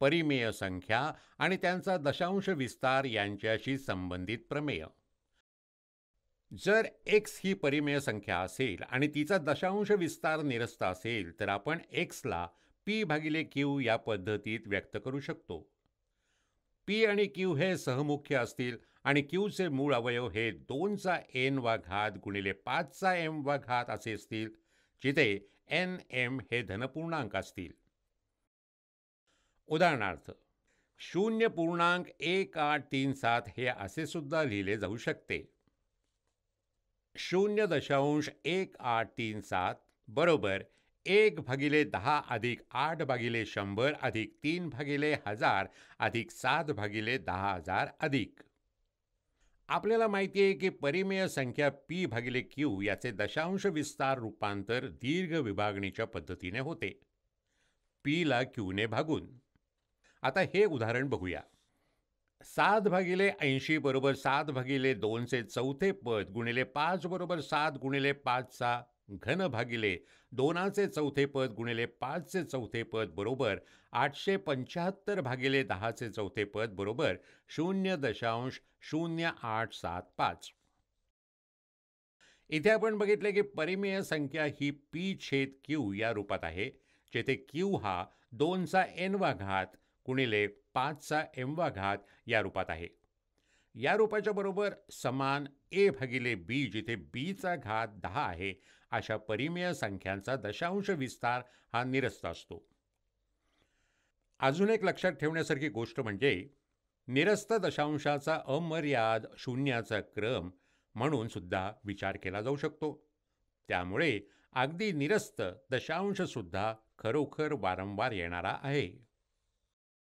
परिमेय संख्या आणि त्यांचा दशांश विस्तार यांच्याशी संबंधित प्रमेय जर एक्स ही परिमेय संख्या असेल आणि तिचा दशांश विस्तार निरस्त असेल तर आपण एक्सला पी भागिले क्यू या पद्धतीत व्यक्त करू शकतो पी आणि क्यू हे सहमुख्य असतील आणि क्यूचे मूळ अवयव हे दोनचा एन वा घात गुणिले पाचचा एम वा घात असे असतील जिथे एन एम हे धनपूर्णांक असतील उदाहरणार्थ शून्य पूर्णांक एक आठ तीन सात हे असे सुद्धा लिहिले जाऊ शकते शून्य दशांश एक आठ तीन सात बरोबर एक भागिले दहा अधिक आठ भागिले शंभर अधिक तीन भागिले हजार अधिक सात भागिले दहा हजार अधिक आपल्याला माहिती आहे की परिमेय संख्या पी भागिले क्यू याचे दशांश विस्तार रूपांतर दीर्घ विभागणीच्या पद्धतीने होते पीला क्यूने भागून आता हे उदाहरण बघूया सात भागिले ऐंशी बरोबर सात भागिले दोनचे चौथे पद गुणिले पाच बरोबर सात गुणिले पाचचा घन भागिले दोनाचे चौथे पद गुणिले पाचचे चौथे पद बरोबर आठशे पंच्याहत्तर भागिले दहाचे चौथे पद बरोबर शून्य दशांश शून्य आठ सात पाच इथे आपण बघितले की परिमेय संख्या ही पी छेद क्यू या रूपात आहे जेथे क्यू हा दोनचा एन वा घात गुणिले पाचचा एमवा घात या रूपात आहे या रूपाच्या बरोबर समान ए भागिले बी जिथे बीचा घात दहा आहे अशा परिमेय संख्यांचा दशांश विस्तार हा निरस्त असतो अजून एक लक्षात ठेवण्यासारखी गोष्ट म्हणजे निरस्त दशांशाचा अमर्याद शून्याचा क्रम म्हणून सुद्धा विचार केला जाऊ शकतो त्यामुळे अगदी निरस्त दशांशसुद्धा खरोखर वारंवार येणारा आहे